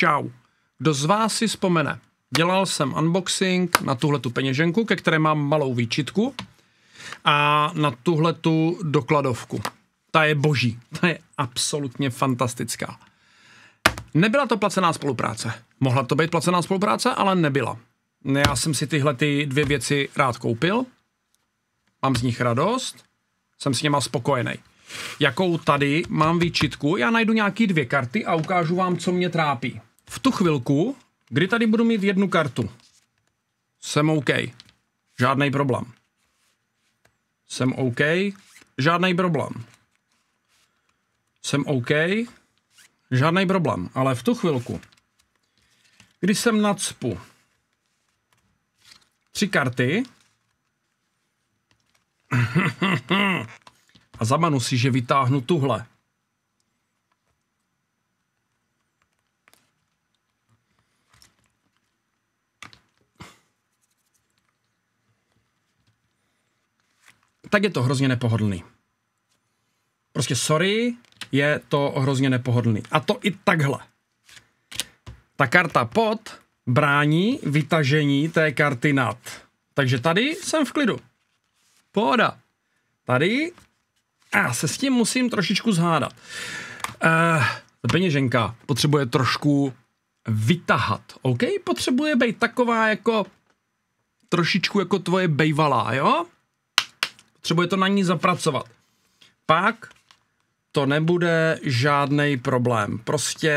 Čau. Kdo z vás si vzpomene? Dělal jsem unboxing na tuhle tu peněženku, ke které mám malou výčitku a na tuhle tu dokladovku. Ta je boží, ta je absolutně fantastická. Nebyla to placená spolupráce. Mohla to být placená spolupráce, ale nebyla. Já jsem si tyhle ty dvě věci rád koupil, mám z nich radost, jsem s něma spokojený. Jakou tady mám výčitku, já najdu nějaký dvě karty a ukážu vám, co mě trápí v tu chvilku, kdy tady budu mít jednu kartu, jsem OK. Žádný problém. Jsem OK. Žádný problém. Jsem OK. Žádný problém. Ale v tu chvilku, kdy jsem nadspu tři karty a zamanu si, že vytáhnu tuhle. tak je to hrozně nepohodlný. Prostě sorry, je to hrozně nepohodlný. A to i takhle. Ta karta pod brání vytažení té karty nad. Takže tady jsem v klidu. Pohoda. Tady a se s tím musím trošičku zhádat. Uh, peněženka potřebuje trošku vytahat, OK? Potřebuje být taková jako trošičku jako tvoje bejvalá, jo? Třeba je to na ní zapracovat. Pak to nebude žádný problém. Prostě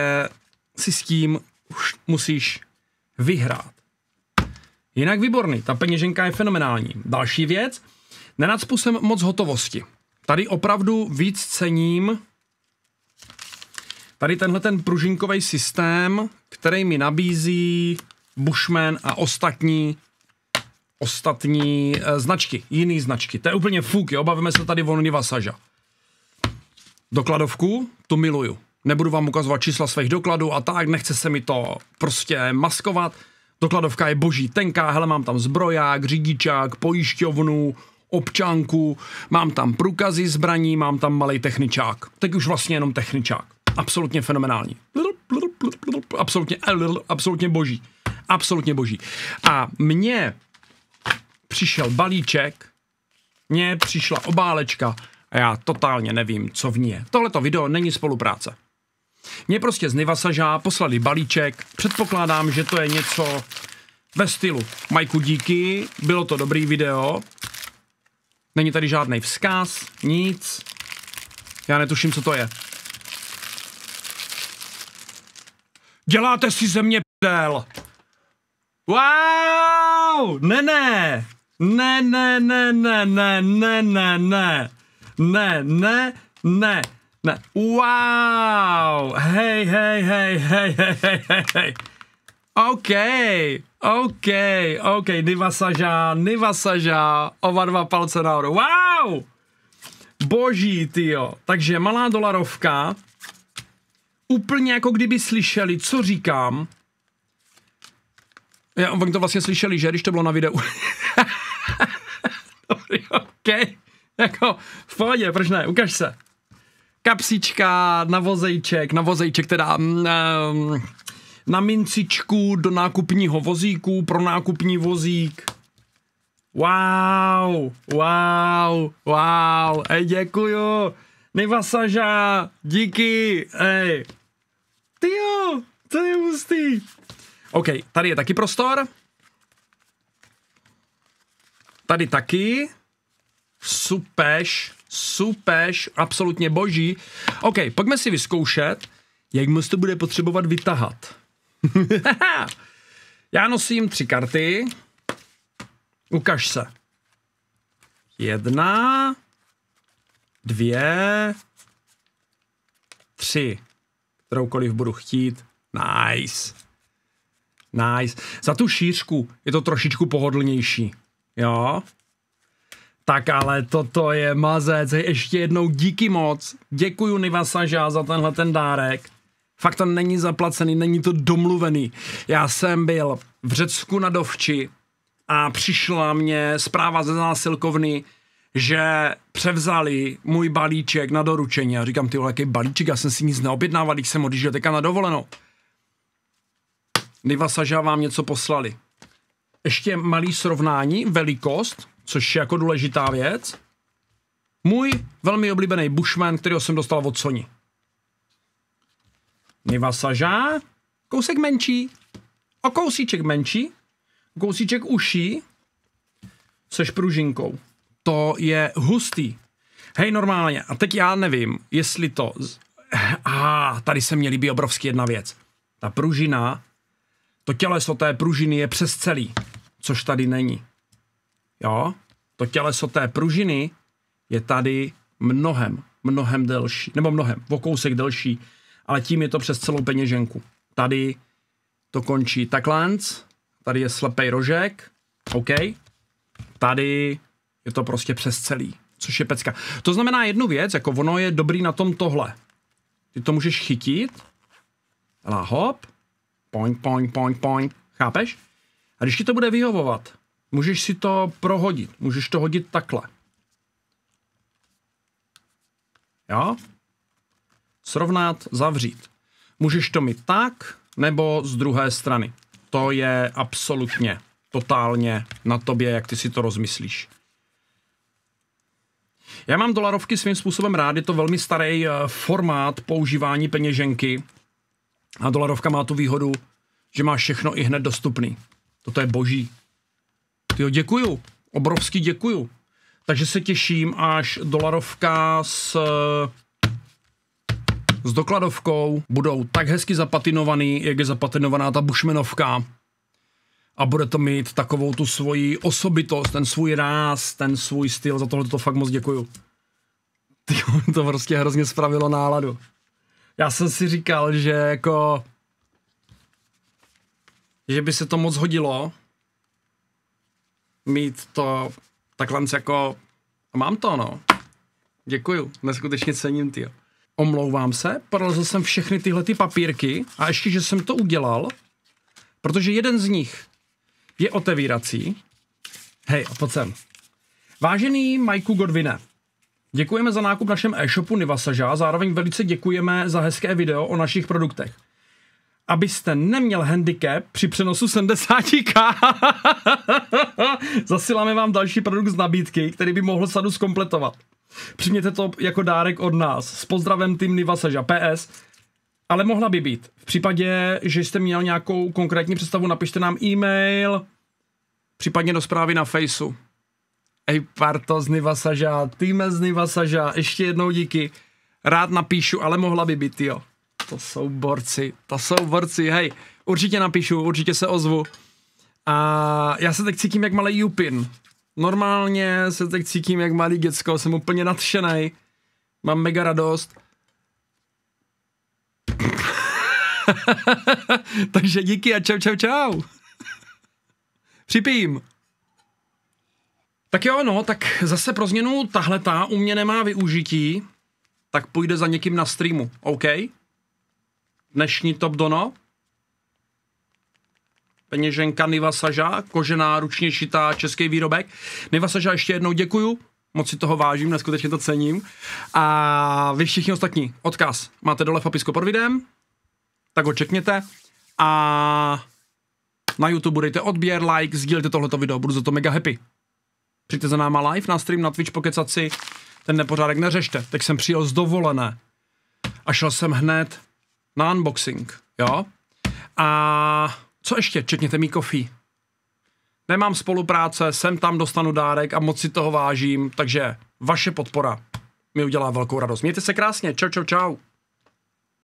si s tím už musíš vyhrát. Jinak výborný, ta peněženka je fenomenální. Další věc, nenacpu jsem moc hotovosti. Tady opravdu víc cením tady tenhle ten pružinkový systém, který mi nabízí Bushman a ostatní ostatní e, značky, jiný značky. To je úplně fuk, jo, bavíme se tady o Nivasaža. Dokladovku, tu miluju. Nebudu vám ukazovat čísla svých dokladů a tak, nechce se mi to prostě maskovat. Dokladovka je boží tenká, hele, mám tam zbroják, řidičák, pojišťovnu, občanku, mám tam průkazy zbraní, mám tam malý techničák. Teď už vlastně jenom techničák. Absolutně fenomenální. Absolutně, absolutně boží. Absolutně boží. A mě přišel balíček, mně přišla obálečka a já totálně nevím, co v ní je. Tohleto video není spolupráce. Mně prostě z Nivasažá poslali balíček, předpokládám, že to je něco ve stylu Majku díky, bylo to dobrý video, není tady žádný vzkaz, nic, já netuším, co to je. Děláte si ze mě pdel! Wow! Ne, ne! Ne, ne, ne, ne, ne, ne, ne, ne. Ne, ne, ne, ne. Wow! Hej, hej, hej, hej, hej, hej, hej, hej. OK, OK, OK, Nivasaža, Nivasaža, oba dva palce nahoru. Wow! Boží, tyjo. Takže malá dolarovka, úplně jako kdyby slyšeli, co říkám. Já, oni to vlastně slyšeli, že, když to bylo na videu. OK, jako v pohodě, proč ne, ukaž se. Kapsička, na vozejček, na vozejček teda... Um, na mincičku do nákupního vozíku pro nákupní vozík. Wow, wow, wow, ej, děkuju, Nivasaža, díky, ej. Ty jo, to je hustý. OK, tady je taky prostor. Tady taky. Supeš, supeš, absolutně boží. OK, pojďme si vyzkoušet, jak moc to bude potřebovat vytahat. Já nosím tři karty. Ukaž se. Jedna, dvě, tři. Kteroukoliv budu chtít. Nice. Nice. Za tu šířku je to trošičku pohodlnější. Jo? Tak ale toto je mazec. Ještě jednou díky moc. Děkuju Niva za tenhle ten dárek. Fakt to není zaplacený, není to domluvený. Já jsem byl v Řecku na Dovči a přišla mě zpráva ze zásilkovny, že převzali můj balíček na doručení. Já říkám, ty jaký balíček, já jsem si nic neobjednával, když jsem odjížděl teďka na dovolenou. Niva vám něco poslali. Ještě malý srovnání, velikost, což je jako důležitá věc. Můj velmi oblíbený Bushman, který jsem dostal od Sony. Niva Saža, kousek menší, o kousíček menší, kousíček uší, se špružinkou. To je hustý. Hej, normálně, a teď já nevím, jestli to... Z... A ah, tady se mě líbí obrovský jedna věc. Ta pružina, to těleso té pružiny je přes celý, což tady není jo, to těleso té pružiny je tady mnohem, mnohem delší, nebo mnohem, o kousek delší, ale tím je to přes celou peněženku. Tady to končí taklanc, tady je slepej rožek, OK, tady je to prostě přes celý, což je pecka. To znamená jednu věc, jako ono je dobrý na tom tohle. Ty to můžeš chytit, lá hop, point, point, point. poink, chápeš? A když ti to bude vyhovovat, Můžeš si to prohodit, můžeš to hodit takhle. Jo? Srovnat, zavřít. Můžeš to mít tak, nebo z druhé strany. To je absolutně, totálně na tobě, jak ty si to rozmyslíš. Já mám dolarovky svým způsobem rád, je to velmi starý eh, formát používání peněženky a dolarovka má tu výhodu, že má všechno i hned dostupný. Toto je boží. Jo, děkuju, obrovský děkuju. Takže se těším, až dolarovka s, eh, s dokladovkou budou tak hezky zapatinovaný, jak je zapatinovaná ta bušmenovka. A bude to mít takovou tu svoji osobitost, ten svůj ráz, ten svůj styl. Za tohle to fakt moc děkuju. Tyjo, to prostě hrozně spravilo náladu. Já jsem si říkal, že jako že by se to moc hodilo, mít to takhle jako, mám to, no. Děkuju, neskutečně cením, ty. Omlouvám se, prolezl jsem všechny tyhle ty papírky a ještě, že jsem to udělal, protože jeden z nich je otevírací. Hej, a pojď sem. Vážený Majku Godvine, děkujeme za nákup našem e-shopu Nivasaža, zároveň velice děkujeme za hezké video o našich produktech abyste neměl handicap při přenosu 70k. Zasíláme vám další produkt z nabídky, který by mohl sadu zkompletovat. Přijměte to jako dárek od nás. S pozdravem tým Nivasaža. PS. Ale mohla by být. V případě, že jste měl nějakou konkrétní představu, napište nám e-mail, případně do zprávy na Faceu. Ej, parto z Nivasaža, týme z Nivasaža, ještě jednou díky. Rád napíšu, ale mohla by být, jo. To jsou borci, to jsou borci, hej. Určitě napíšu, určitě se ozvu. A já se teď cítím jak malý Jupin. Normálně se teď cítím jak malý děcko, jsem úplně nadšený. Mám mega radost. Takže díky a čau, čau, čau. Připím. Tak jo, no, tak zase pro změnu tahle ta u mě nemá využití, tak půjde za někým na streamu, OK? dnešní Top Dono. Peněženka Niva Saža, kožená, ručně šitá, český výrobek. Niva Saža, ještě jednou děkuju, moc si toho vážím, neskutečně to cením. A vy všichni ostatní, odkaz máte dole v popisku pod videem, tak ho čekněte. A na YouTube dejte odběr, like, sdílejte tohleto video, budu za to mega happy. Přijďte za náma live na stream, na Twitch pokecat si, ten nepořádek neřešte. Tak jsem přijel z dovolené a šel jsem hned na unboxing, jo. A co ještě, čekněte mi kofí. Nemám spolupráce, sem tam dostanu dárek a moc si toho vážím, takže vaše podpora mi udělá velkou radost. Mějte se krásně, čau, čau, čau.